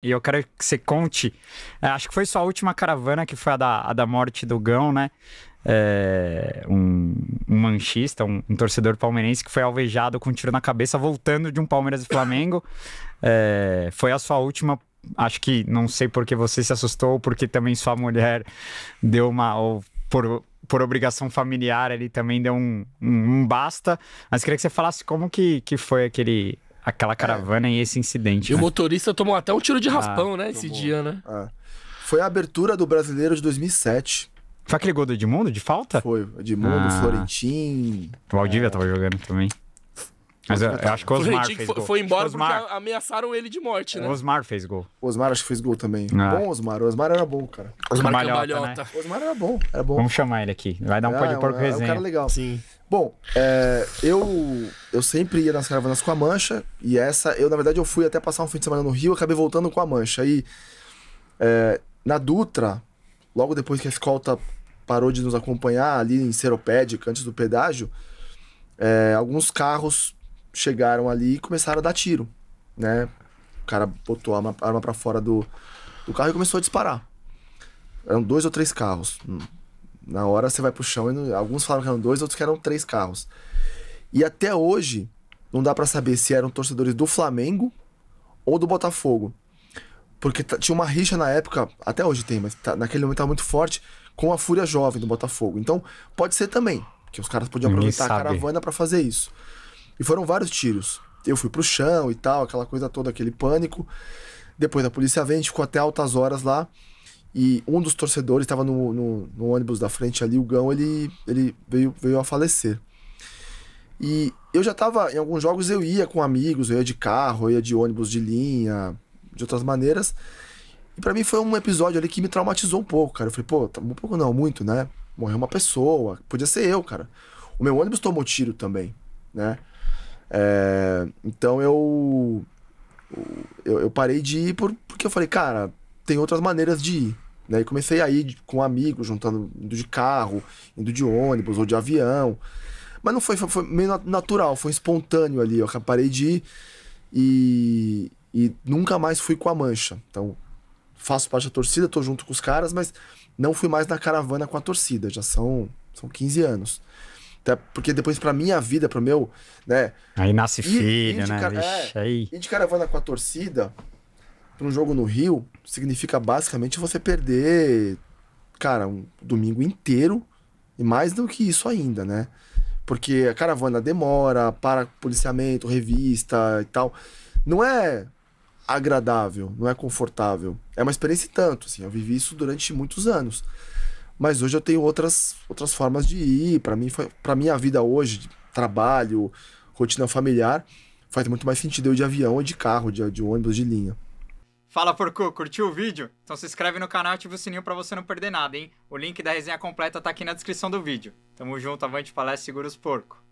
E eu quero que você conte. É, acho que foi sua última caravana, que foi a da, a da morte do Gão, né? É, um, um, manchista, um, um, torcedor palmeirense que foi alvejado com um tiro na cabeça voltando de um Palmeiras e Flamengo. É, foi a sua última. Acho que não sei porque você se assustou, porque também sua mulher deu uma. Ou por, por obrigação familiar, ele também deu um, um, um basta. Mas queria que você falasse como que, que foi aquele, aquela é. caravana é. e esse incidente. E né? o motorista tomou até um tiro de ah. raspão, ah, né? Esse dia, né? Ah. Foi a abertura do Brasileiro de 2007. Foi aquele gol do Edmundo, de falta? Foi. Edmundo, ah. Florentim. O Valdívia é. tava jogando também. Mas eu, é, eu é, acho que o Osmar Fez foi, gol. foi embora Osmar... porque ameaçaram ele de morte, né? O Osmar fez gol. O Osmar acho que fez gol também. Ah. Bom Osmar, o Osmar era bom, cara. Osmar Cambalhota, Cambalhota. Né? O Osmar era bom, era bom. Vamos chamar ele aqui. Vai dar um ah, pódio é, porco é, resenha. É um cara legal. Sim. Bom, é, eu eu sempre ia nas caravanas com a Mancha e essa, eu na verdade eu fui até passar um fim de semana no Rio, acabei voltando com a Mancha e é, na Dutra, logo depois que a escolta parou de nos acompanhar ali em Seropédica, antes do pedágio, alguns carros chegaram ali e começaram a dar tiro, né? O cara botou a arma para fora do, do carro e começou a disparar. Eram dois ou três carros. Na hora você vai pro chão e não... alguns falaram que eram dois, outros que eram três carros. E até hoje não dá para saber se eram torcedores do Flamengo ou do Botafogo. Porque tá, tinha uma rixa na época, até hoje tem, mas tá, naquele momento estava tá muito forte, com a Fúria Jovem do Botafogo. Então, pode ser também, que os caras podiam aproveitar a caravana para fazer isso. E foram vários tiros. Eu fui pro chão e tal, aquela coisa toda, aquele pânico. Depois a polícia vem, a gente ficou até altas horas lá. E um dos torcedores estava no, no, no, ônibus da frente ali, o Gão, ele, ele veio, veio a falecer. E eu já estava em alguns jogos eu ia com amigos, eu ia de carro, eu ia de ônibus de linha, de outras maneiras. E para mim foi um episódio ali que me traumatizou um pouco, cara. Eu falei, pô, tá, um pouco não, muito, né? Morreu uma pessoa, podia ser eu, cara. O meu ônibus tomou tiro também, né? É, então eu, eu, eu parei de ir por, porque eu falei, cara, tem outras maneiras de ir. Né? E comecei a ir com amigos, juntando, indo de carro, indo de ônibus ou de avião. Mas não foi, foi, foi meio natural, foi espontâneo ali. Eu parei de ir e, e nunca mais fui com a mancha. Então, faço parte da torcida, tô junto com os caras, mas não fui mais na caravana com a torcida. Já são, são 15 anos. Até tá, porque depois, pra minha vida, pro meu, né? Aí nasce filho, né? Car... É, Ixi, aí... Ir de caravana com a torcida pra um jogo no Rio significa basicamente você perder, cara, um domingo inteiro e mais do que isso ainda, né? Porque a caravana demora, para policiamento, revista e tal. Não é agradável, não é confortável. É uma experiência e tanto, assim. Eu vivi isso durante muitos anos. Mas hoje eu tenho outras, outras formas de ir. Para mim, para minha vida hoje, trabalho, rotina familiar, faz muito mais sentido eu ir de avião ou de carro, de, de ônibus, de linha. Fala, Porco, curtiu o vídeo? Então se inscreve no canal e ativa o sininho para você não perder nada, hein? O link da resenha completa tá aqui na descrição do vídeo. Tamo junto, avante, palestra, seguros, porco.